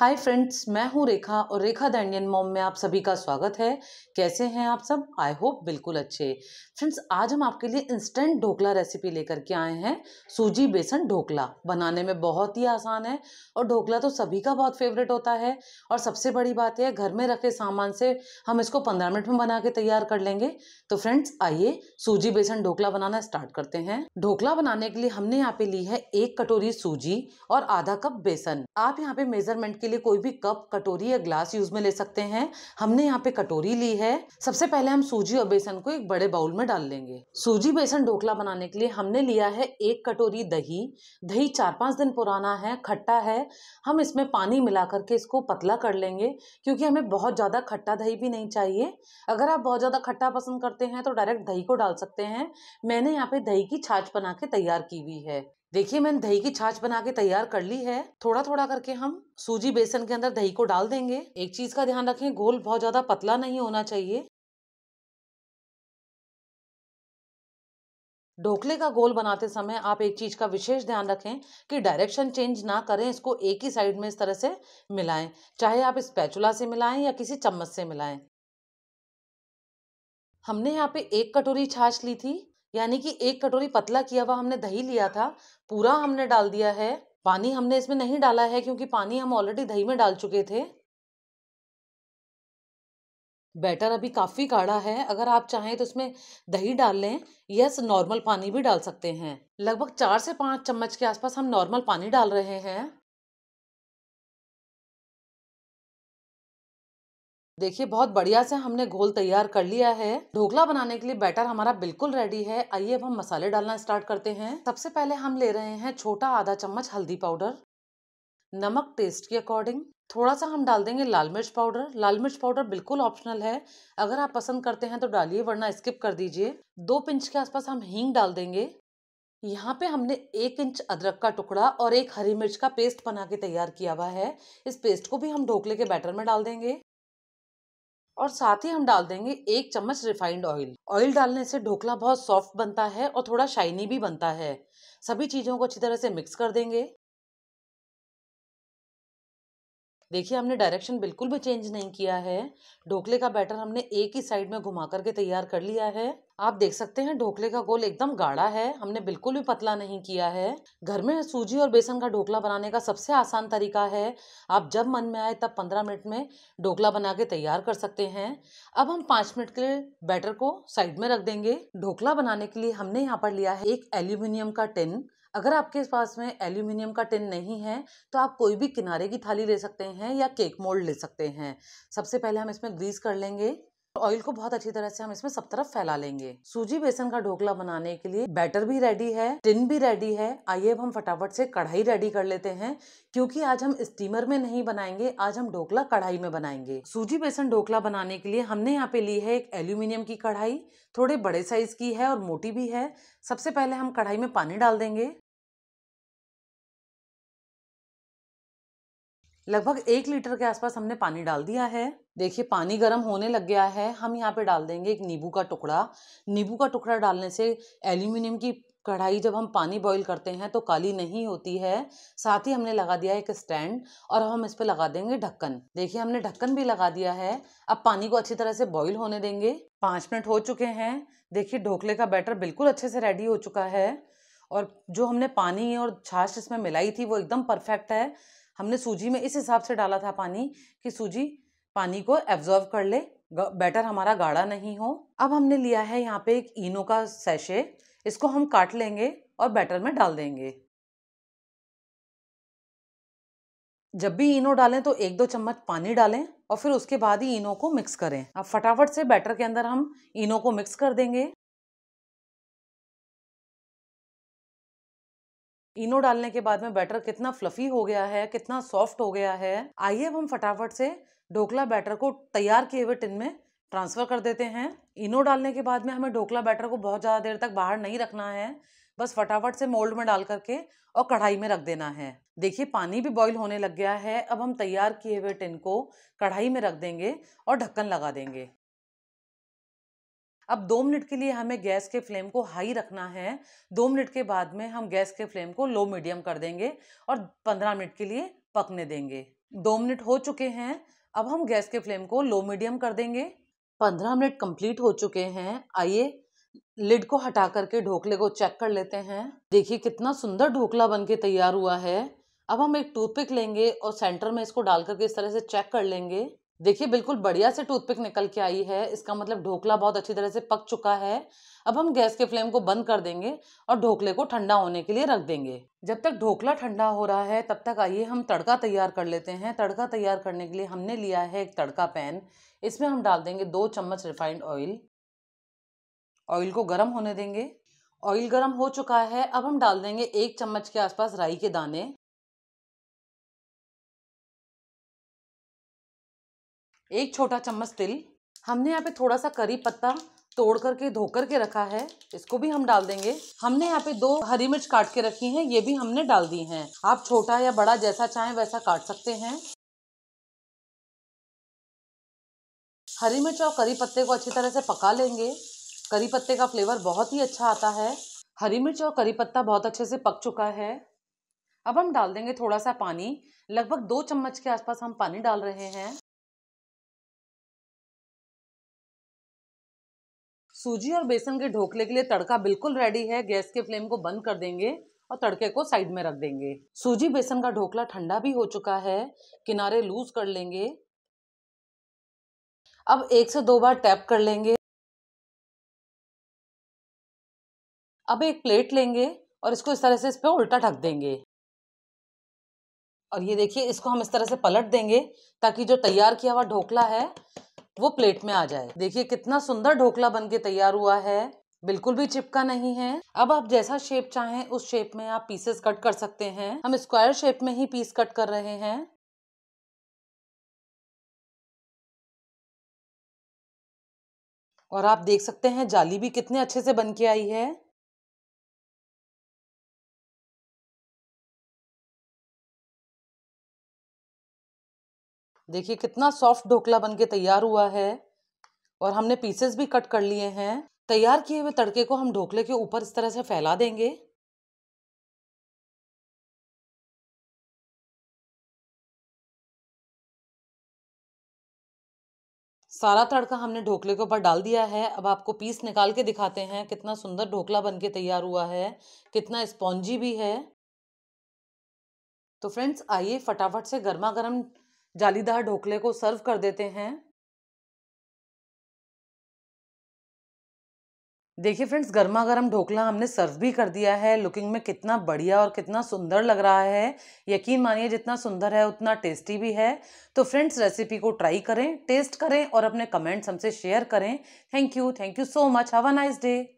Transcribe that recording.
hi friends मैं हूँ रेखा और रेखा द इंडियन मॉम में आप सभी का स्वागत है कैसे हैं आप सब आई होप बिल्कुल अच्छे फ्रेंड्स आज हम आपके लिए इंस्टेंट ढोकला रेसिपी लेकर के आए हैं सूजी बेसन ढोकला बनाने में बहुत ही आसान है और ढोकला तो सभी का बहुत फेवरेट होता है और सबसे बड़ी बात है घर में रखे सामान से हम इसको पंद्रह मिनट में बना के तैयार कर लेंगे तो फ्रेंड्स आइए सूजी बेसन ढोकला बनाना स्टार्ट करते हैं ढोकला बनाने के लिए हमने यहाँ पे ली है एक कटोरी सूजी और आधा कप बेसन आप यहाँ पे मेजरमेंट के लिए कोई भी कप कटोरी या ग्लास यूज में ले सकते हैं हमने यहाँ पे कटोरी ली है सबसे पहले हम सूजी और बेसन को एक बड़े बाउल में डाल लेंगे सूजी बेसन ढोकला बनाने के लिए हमने लिया है एक कटोरी दही दही चार पांच दिन पुराना है खट्टा है हम इसमें पानी मिला करके इसको पतला कर लेंगे क्योंकि हमें बहुत ज़्यादा खट्टा दही भी नहीं चाहिए अगर आप बहुत ज़्यादा खट्टा पसंद करते हैं तो डायरेक्ट दही को डाल सकते हैं मैंने यहाँ पे दही की छाछ बना के तैयार की हुई है देखिए मैंने दही की छाछ बना के तैयार कर ली है थोड़ा थोड़ा करके हम सूजी बेसन के अंदर दही को डाल देंगे एक चीज का ध्यान रखें घोल बहुत ज्यादा पतला नहीं होना चाहिए ढोकले का गोल बनाते समय आप एक चीज़ का विशेष ध्यान रखें कि डायरेक्शन चेंज ना करें इसको एक ही साइड में इस तरह से मिलाएं चाहे आप स्पैचुला से मिलाएं या किसी चम्मच से मिलाएं हमने यहाँ पे एक कटोरी छाछ ली थी यानी कि एक कटोरी पतला किया हुआ हमने दही लिया था पूरा हमने डाल दिया है पानी हमने इसमें नहीं डाला है क्योंकि पानी हम ऑलरेडी दही में डाल चुके थे बैटर अभी काफ़ी गाढ़ा है अगर आप चाहें तो इसमें दही डाल लें यस नॉर्मल पानी भी डाल सकते हैं लगभग चार से पाँच चम्मच के आसपास हम नॉर्मल पानी डाल रहे हैं देखिए बहुत बढ़िया से हमने घोल तैयार कर लिया है ढोकला बनाने के लिए बैटर हमारा बिल्कुल रेडी है आइए अब हम मसाले डालना स्टार्ट करते हैं सबसे पहले हम ले रहे हैं छोटा आधा चम्मच हल्दी पाउडर नमक टेस्ट के अकॉर्डिंग थोड़ा सा हम डाल देंगे लाल मिर्च पाउडर लाल मिर्च पाउडर बिल्कुल ऑप्शनल है अगर आप पसंद करते हैं तो डालिए वरना स्किप कर दीजिए दो पिंच के आसपास हम हींग डाल देंगे यहाँ पे हमने एक इंच अदरक का टुकड़ा और एक हरी मिर्च का पेस्ट बना के तैयार किया हुआ है इस पेस्ट को भी हम ढोकले के बैटर में डाल देंगे और साथ ही हम डाल देंगे एक चम्मच रिफाइंड ऑयल ऑयल डालने से ढोकला बहुत सॉफ्ट बनता है और थोड़ा शाइनी भी बनता है सभी चीज़ों को अच्छी तरह से मिक्स कर देंगे देखिए हमने डायरेक्शन बिल्कुल भी चेंज नहीं किया है ढोकले का बैटर हमने एक ही साइड में घुमा करके तैयार कर लिया है आप देख सकते हैं ढोकले का गोल एकदम गाढ़ा है हमने बिल्कुल भी पतला नहीं किया है घर में सूजी और बेसन का ढोकला बनाने का सबसे आसान तरीका है आप जब मन में आए तब पंद्रह मिनट में ढोकला बना के तैयार कर सकते हैं अब हम पाँच मिनट के लिए बैटर को साइड में रख देंगे ढोकला बनाने के लिए हमने यहाँ पर लिया है एक एल्यूमिनियम का टिन अगर आपके पास में एल्यूमिनियम का टिन नहीं है तो आप कोई भी किनारे की थाली ले सकते हैं या केक मोल्ड ले सकते हैं सबसे पहले हम इसमें ग्रीस कर लेंगे ऑयल को बहुत अच्छी तरह से हम इसमें सब तरफ फैला लेंगे सूजी बेसन का ढोकला बनाने के लिए बैटर भी रेडी है टिन भी रेडी है आइए अब हम फटाफट से कढ़ाई रेडी कर लेते हैं क्योंकि आज हम स्टीमर में नहीं बनाएंगे आज हम ढोकला कढ़ाई में बनाएंगे सूजी बेसन ढोकला बनाने के लिए हमने यहाँ पे ली है एक एल्यूमिनियम की कढ़ाई थोड़े बड़े साइज की है और मोटी भी है सबसे पहले हम कढ़ाई में पानी डाल देंगे लगभग एक लीटर के आसपास हमने पानी डाल दिया है देखिए पानी गर्म होने लग गया है हम यहाँ पे डाल देंगे एक नींबू का टुकड़ा नींबू का टुकड़ा डालने से एल्यूमिनियम की कढ़ाई जब हम पानी बॉईल करते हैं तो काली नहीं होती है साथ ही हमने लगा दिया एक स्टैंड और हम इस पर लगा देंगे ढक्कन देखिए हमने ढक्कन भी लगा दिया है अब पानी को अच्छी तरह से बॉईल होने देंगे पाँच मिनट हो चुके हैं देखिए ढोकले का बैटर बिल्कुल अच्छे से रेडी हो चुका है और जो हमने पानी और छाछ इसमें मिलाई थी वो एकदम परफेक्ट है हमने सूजी में इस हिसाब से डाला था पानी कि सूजी पानी को एब्जॉर्व कर ले बैटर हमारा गाढ़ा नहीं हो अब हमने लिया है यहाँ पे एक इनो का सैशे इसको हम काट लेंगे और बैटर में डाल देंगे जब भी इनो डालें तो एक दो चम्मच पानी डालें और फिर उसके बाद ही इनो को मिक्स करें अब फटाफट से बैटर के अंदर हम इनो को मिक्स कर देंगे इनो डालने के बाद में बैटर कितना फ्लफी हो गया है कितना सॉफ्ट हो गया है आइए अब हम फटाफट से ढोकला बैटर को तैयार किए हुए टिन में ट्रांसफ़र कर देते हैं इनो डालने के बाद में हमें ढोकला बैटर को बहुत ज़्यादा देर तक बाहर नहीं रखना है बस फटाफट से मोल्ड में डाल करके और कढ़ाई में रख देना है देखिए पानी भी बॉईल होने लग गया है अब हम तैयार किए हुए टिन को कढ़ाई में रख देंगे और ढक्कन लगा देंगे अब दो मिनट के लिए हमें गैस के फ्लेम को हाई रखना है दो मिनट के बाद में हम गैस के फ्लेम को लो मीडियम कर देंगे और पंद्रह मिनट के लिए पकने देंगे दो मिनट हो चुके हैं अब हम गैस के फ्लेम को लो मीडियम कर देंगे पंद्रह मिनट कंप्लीट हो चुके हैं आइए लिड को हटा करके ढोकले को चेक कर लेते हैं देखिए कितना सुंदर ढोकला बन के तैयार हुआ है अब हम एक टूथपिक लेंगे और सेंटर में इसको डाल करके इस तरह से चेक कर लेंगे देखिए बिल्कुल बढ़िया से टूथपिक निकल के आई है इसका मतलब ढोकला बहुत अच्छी तरह से पक चुका है अब हम गैस के फ्लेम को बंद कर देंगे और ढोकले को ठंडा होने के लिए रख देंगे जब तक ढोकला ठंडा हो रहा है तब तक आइए हम तड़का तैयार कर लेते हैं तड़का तैयार करने के लिए हमने लिया है एक तड़का पैन इसमें हम डाल देंगे दो चम्मच रिफाइंड ऑयल ऑयल को गर्म होने देंगे ऑयल गर्म हो चुका है अब हम डाल देंगे एक चम्मच के आसपास राई के दाने एक छोटा चम्मच तिल हमने यहाँ पे थोड़ा सा करी पत्ता तोड़ करके धो करके रखा है इसको भी हम डाल देंगे हमने यहाँ पे दो हरी मिर्च काट के रखी हैं ये भी हमने डाल दी हैं आप छोटा या बड़ा जैसा चाहें वैसा काट सकते हैं हरी मिर्च और करी पत्ते को अच्छी तरह से पका लेंगे करी पत्ते का फ्लेवर बहुत ही अच्छा आता है हरी मिर्च और करी पत्ता बहुत अच्छे से पक चुका है अब हम डाल देंगे थोड़ा सा पानी लगभग दो चम्मच के आसपास हम पानी डाल रहे हैं सूजी और बेसन के ढोकले के लिए तड़का बिल्कुल रेडी है गैस के फ्लेम को बंद कर देंगे और तड़के को साइड में रख देंगे सूजी बेसन का ढोकला ठंडा भी हो चुका है किनारे लूज कर लेंगे अब एक से दो बार टैप कर लेंगे अब एक प्लेट लेंगे और इसको इस तरह से इस पर उल्टा ढक देंगे और ये देखिए इसको हम इस तरह से पलट देंगे ताकि जो तैयार किया हुआ ढोकला है वो प्लेट में आ जाए देखिए कितना सुंदर ढोकला बन के तैयार हुआ है बिल्कुल भी चिपका नहीं है अब आप जैसा शेप चाहें उस शेप में आप पीसेस कट कर सकते हैं हम स्क्वायर शेप में ही पीस कट कर रहे हैं और आप देख सकते हैं जाली भी कितने अच्छे से बन के आई है देखिए कितना सॉफ्ट ढोकला बन के तैयार हुआ है और हमने पीसेस भी कट कर लिए हैं तैयार किए हुए तड़के को हम ढोकले के ऊपर इस तरह से फैला देंगे सारा तड़का हमने ढोकले के ऊपर डाल दिया है अब आपको पीस निकाल के दिखाते हैं कितना सुंदर ढोकला बन के तैयार हुआ है कितना स्पॉन्जी भी है तो फ्रेंड्स आइए फटाफट से गर्मा गर्म जालीदार ढोकले को सर्व कर देते हैं देखिए फ्रेंड्स गर्मा गर्म ढोकला हमने सर्व भी कर दिया है लुकिंग में कितना बढ़िया और कितना सुंदर लग रहा है यकीन मानिए जितना सुंदर है उतना टेस्टी भी है तो फ्रेंड्स रेसिपी को ट्राई करें टेस्ट करें और अपने कमेंट्स हमसे शेयर करें thank you thank you so much have a nice day